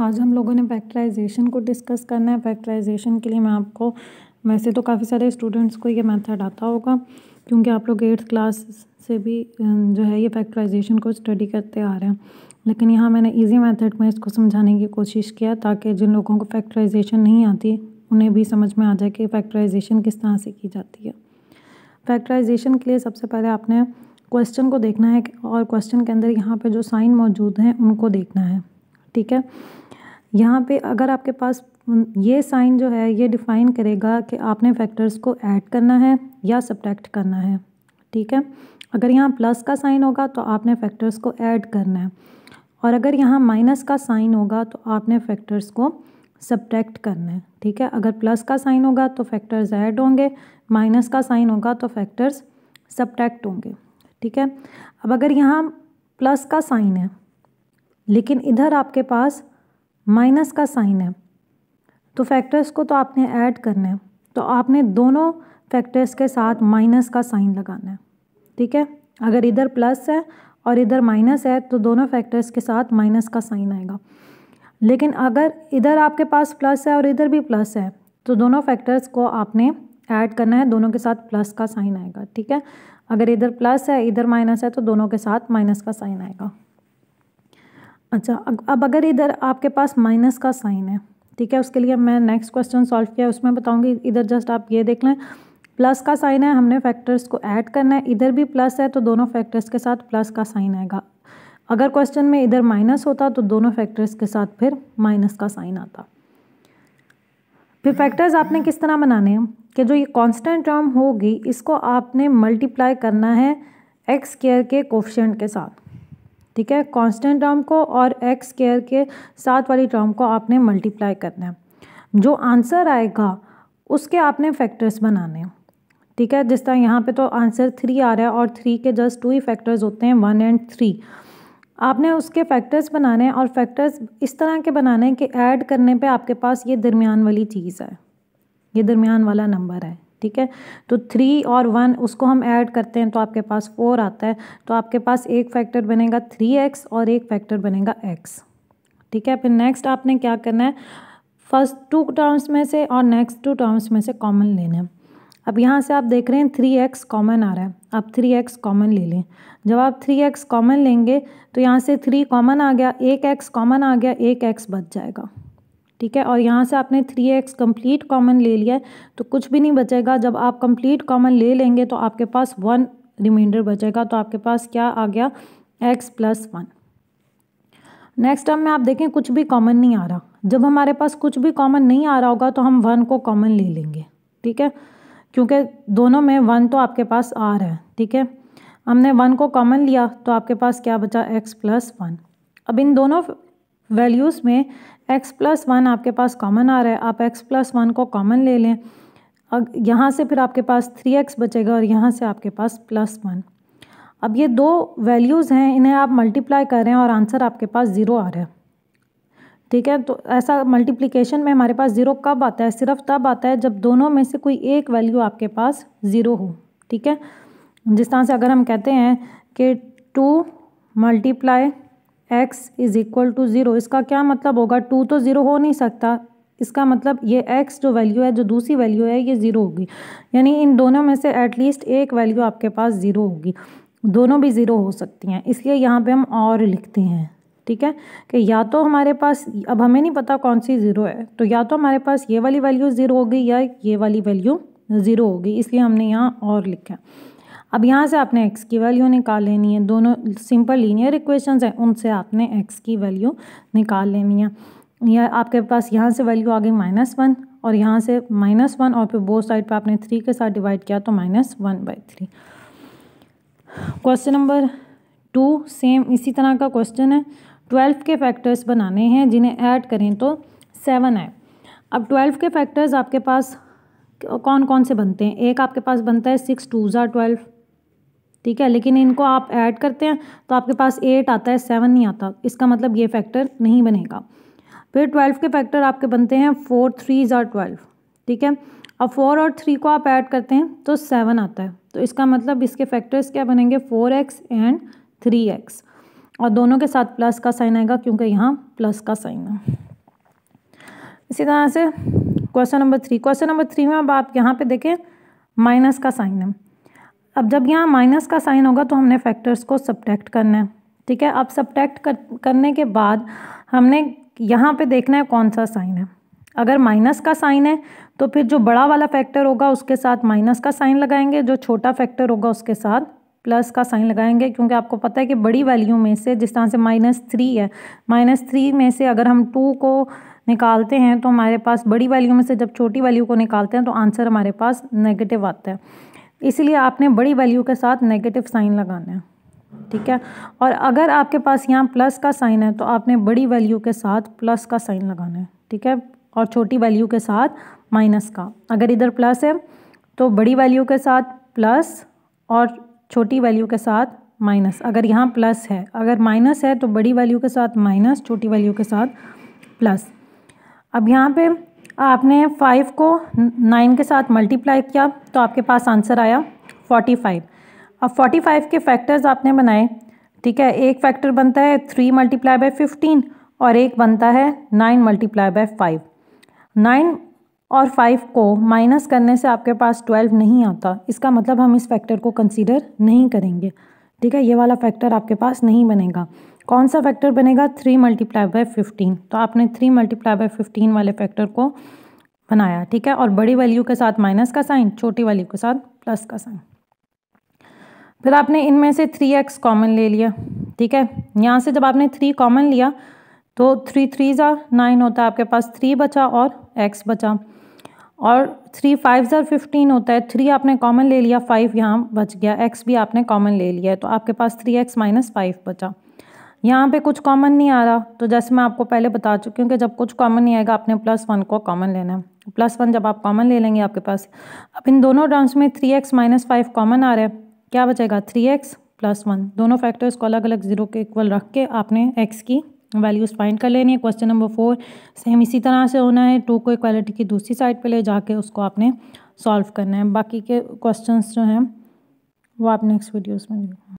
आज हम लोगों ने फैक्टराइजेशन को डिस्कस करना है फैक्टराइजेशन के लिए मैं आपको वैसे तो काफ़ी सारे स्टूडेंट्स को ये मेथड आता होगा क्योंकि आप लोग एट्थ क्लास से भी जो है ये फैक्टराइजेशन को स्टडी करते आ रहे हैं लेकिन यहाँ मैंने इजी मेथड में इसको समझाने की कोशिश किया ताकि जिन लोगों को फैक्टराइजेशन नहीं आती उन्हें भी समझ में आ जाए कि फैक्टराइजेशन किस तरह से की जाती है फैक्टराइजेशन के लिए सबसे पहले आपने क्वेश्चन को देखना है और क्वेश्चन के अंदर यहाँ पर जो साइन मौजूद हैं उनको देखना है ठीक है यहाँ पे अगर आपके पास ये साइन जो है ये डिफाइन करेगा कि आपने फैक्टर्स को ऐड करना है या सब्ट्रैक्ट करना है ठीक है अगर यहाँ प्लस का साइन होगा तो आपने फैक्टर्स को ऐड करना है और अगर यहाँ माइनस का साइन होगा तो आपने फैक्टर्स को सब्ट्रैक्ट करना है ठीक है अगर प्लस का साइन होगा तो फैक्टर्स ऐड होंगे माइनस का साइन होगा तो फैक्टर्स सब्ट्रैक्ट होंगे ठीक है अब अगर यहाँ प्लस का साइन है लेकिन इधर आपके पास माइनस का साइन है तो फैक्टर्स को तो आपने ऐड करना है तो आपने दोनों फैक्टर्स के साथ माइनस का साइन लगाना है ठीक है अगर इधर प्लस है और इधर माइनस है तो दोनों फैक्टर्स के साथ माइनस का साइन आएगा लेकिन अगर इधर आपके पास प्लस है और इधर भी प्लस है तो दोनों फैक्टर्स को आपने ऐड करना है दोनों के साथ प्लस का साइन आएगा ठीक है अगर इधर प्लस है इधर माइनस है तो दोनों के साथ माइनस का साइन आएगा अच्छा अब अगर इधर आपके पास माइनस का साइन है ठीक है उसके लिए मैं नेक्स्ट क्वेश्चन सॉल्व किया उसमें बताऊंगी इधर जस्ट आप ये देख लें प्लस का साइन है हमने फैक्टर्स को ऐड करना है इधर भी प्लस है तो दोनों फैक्टर्स के साथ प्लस का साइन आएगा अगर क्वेश्चन में इधर माइनस होता तो दोनों फैक्टर्स के साथ फिर माइनस का साइन आता फिर फैक्टर्स आपने किस तरह बनाने हैं कि जो ये कांस्टेंट टर्म होगी इसको आपने मल्टीप्लाई करना है एक्स केयर के कोफिशेंट के साथ ठीक है कांस्टेंट टर्म को और एक्स केयर के साथ वाली टर्म को आपने मल्टीप्लाई करना है जो आंसर आएगा उसके आपने फैक्टर्स बनाने हैं ठीक है जिस तरह यहाँ पे तो आंसर थ्री आ रहा है और थ्री के जस्ट टू ही फैक्टर्स होते हैं वन एंड थ्री आपने उसके फैक्टर्स बनाने हैं और फैक्टर्स इस तरह के बनाने हैं कि ऐड करने पे आपके पास ये दरमियान वाली चीज़ है ये दरमियान वाला नंबर है ठीक है तो थ्री और वन उसको हम ऐड करते हैं तो आपके पास फोर आता है तो आपके पास एक फैक्टर बनेगा थ्री एक्स और एक फैक्टर बनेगा एक्स ठीक है फिर नेक्स्ट आपने क्या करना है फर्स्ट टू टर्म्स में से और नेक्स्ट टू टर्म्स में से कॉमन लेना है अब यहाँ से आप देख रहे हैं थ्री एक्स कॉमन आ रहा है आप थ्री एक्स कॉमन ले लें जब आप थ्री एक्स कॉमन लेंगे तो यहाँ से थ्री कॉमन आ गया एक एक्स कॉमन आ गया एक एक्स बच जाएगा ठीक है और यहाँ से आपने थ्री एक्स कम्प्लीट कॉमन ले लिया तो कुछ भी नहीं बचेगा जब आप कंप्लीट कॉमन ले लेंगे तो आपके पास वन रिमाइंडर बचेगा तो आपके पास क्या आ गया x plus one next term में आप देखें कुछ भी कॉमन नहीं आ रहा जब हमारे पास कुछ भी कॉमन नहीं आ रहा होगा तो हम वन को कॉमन ले लेंगे ठीक है क्योंकि दोनों में वन तो आपके पास आ रहा है ठीक है हमने वन को कॉमन लिया तो आपके पास क्या बचा एक्स प्लस वन अब इन दोनों वैल्यूज़ में x प्लस वन आपके पास कॉमन आ रहा है आप x प्लस वन को कॉमन ले लें अब यहाँ से फिर आपके पास थ्री एक्स बचेगा और यहाँ से आपके पास प्लस वन अब ये दो वैल्यूज़ हैं इन्हें आप मल्टीप्लाई कर रहे हैं और आंसर आपके पास ज़ीरो आ रहा है ठीक है तो ऐसा मल्टीप्लिकेशन में हमारे पास ज़ीरो कब आता है सिर्फ तब आता है जब दोनों में से कोई एक वैल्यू आपके पास ज़ीरो हो ठीक है जिस तरह से अगर हम कहते हैं कि two multiply x is equal to zero इसका क्या मतलब होगा टू तो ज़ीरो हो नहीं सकता इसका मतलब ये एक्स जो वैल्यू है जो दूसरी वैल्यू है ये ज़ीरो होगी यानी इन दोनों में से एटलीस्ट एक वैल्यू आपके पास ज़ीरो होगी दोनों भी ज़ीरो हो सकती हैं इसलिए यहाँ पे हम और लिखते हैं ठीक है कि या तो हमारे पास अब हमें नहीं पता कौन सी ज़ीरो है तो या तो हमारे पास ये वाली वैल्यू ज़ीरो होगी या ये वाली वैल्यू ज़ीरो होगी इसलिए हमने यहाँ और लिखा है अब यहाँ से आपने एक्स की वैल्यू निकाल लेनी है दोनों सिंपल लीनियर इक्वेशंस हैं उनसे आपने एक्स की वैल्यू निकाल लेनी है या आपके पास यहाँ से वैल्यू आ गई माइनस वन और यहाँ से माइनस वन और फिर बोथ साइड पर आपने थ्री के साथ डिवाइड किया तो minus one by three question number two same इसी तरह का क्वेश्चन है ट्वेल्व के फैक्टर्स बनाने हैं जिन्हें ऐड करें तो सेवन है अब ट्वेल्व के फैक्टर्स आपके पास कौन कौन से बनते हैं एक आपके पास बनता है सिक्स टू ज़ा ट्वेल्व ठीक है लेकिन इनको आप ऐड करते हैं तो आपके पास एट आता है सेवन नहीं आता इसका मतलब ये फैक्टर नहीं बनेगा फिर ट्वेल्व के फैक्टर आपके बनते हैं फोर थ्री ज़ार ट्वेल्व ठीक है अब फोर और थ्री को आप ऐड करते हैं तो सेवन आता है तो इसका मतलब इसके फैक्टर्स क्या बनेंगे four x and three x और दोनों के साथ प्लस का साइन आएगा क्योंकि यहाँ प्लस का साइन है इसी तरह से question number three question number three में अब आप यहाँ पे देखें माइनस का साइन है अब जब यहाँ माइनस का साइन होगा तो हमने फैक्टर्स को सब्टैक्ट करना है ठीक है अब सब्टैक्ट कर, करने के बाद हमने यहाँ पे देखना है कौन सा साइन है अगर माइनस का साइन है तो फिर जो बड़ा वाला फैक्टर होगा उसके साथ माइनस का साइन लगाएंगे जो छोटा फैक्टर होगा उसके साथ प्लस का साइन लगाएंगे क्योंकि आपको पता है कि बड़ी वैल्यू में से जिस तरह से माइनस थ्री है माइनस थ्री में से अगर हम टू को निकालते हैं तो हमारे पास बड़ी वैल्यू में से जब छोटी वैल्यू को निकालते हैं तो आंसर हमारे पास नेगेटिव आता है इसीलिए आपने बड़ी वैल्यू के साथ नेगेटिव साइन लगाना है ठीक है और अगर आपके पास यहाँ प्लस का साइन है तो आपने बड़ी वैल्यू के साथ प्लस का साइन लगाना है ठीक है और छोटी वैल्यू के साथ माइनस का अगर इधर प्लस है तो बड़ी वैल्यू के साथ प्लस और छोटी वैल्यू के साथ माइनस अगर यहाँ प्लस है अगर माइनस है तो बड़ी वैल्यू के साथ माइनस छोटी वैल्यू के साथ प्लस अब यहाँ पे आपने फ़ाइव को नाइन के साथ मल्टीप्लाई किया तो आपके पास आंसर आया फोर्टी फाइव अब फोर्टी फाइव के फैक्टर्स आपने बनाए ठीक है एक फैक्टर बनता है थ्री मल्टीप्लाई बाय फिफ्टीन और एक बनता है nine multiply by five nine और फाइव को माइनस करने से आपके पास ट्वेल्व नहीं आता इसका मतलब हम इस फैक्टर को कंसीडर नहीं करेंगे ठीक है ये वाला फैक्टर आपके पास नहीं बनेगा कौन सा फैक्टर बनेगा थ्री मल्टीप्लाई बाय फिफ्टीन तो आपने थ्री मल्टीप्लाई बाय फिफ्टीन वाले फैक्टर को बनाया ठीक है और बड़ी वैल्यू के साथ माइनस का साइन छोटी वैल्यू के साथ प्लस का साइन फिर आपने इनमें से थ्री एक्स कॉमन ले लिया ठीक है यहाँ से जब आपने थ्री कॉमन लिया तो थ्री थ्री ज़ा नाइन होता है आपके पास थ्री बचा और एक्स बचा और थ्री फाइव ज़ार फिफ्टीन होता है थ्री आपने कॉमन ले लिया फाइव यहाँ बच गया एक्स भी आपने कॉमन ले लिया है तो आपके पास थ्री एक्स माइनस फाइव बचा यहाँ पे कुछ कॉमन नहीं आ रहा तो जैसे मैं आपको पहले बता चुकी हूँ कि जब कुछ कॉमन नहीं आएगा आपने प्लस वन को कॉमन लेना है प्लस वन जब आप कॉमन ले लेंगे आपके पास अब इन दोनों टर्म्स में three x minus five common आ रहा है क्या बचेगा थ्री एक्स प्लस वन दोनों फैक्टर्स को अलग अलग जीरो के इक्वल रख के आपने एक्स की वैल्यूज़ फाइंड कर लेनी है क्वेश्चन नंबर फोर सेम इसी तरह से होना है टू को इक्वालिटी की दूसरी साइड पर ले जाके उसको आपने सॉल्व करना है बाकी के क्वेश्चन जो हैं वो आप नेक्स्ट वीडियोज़ में देखो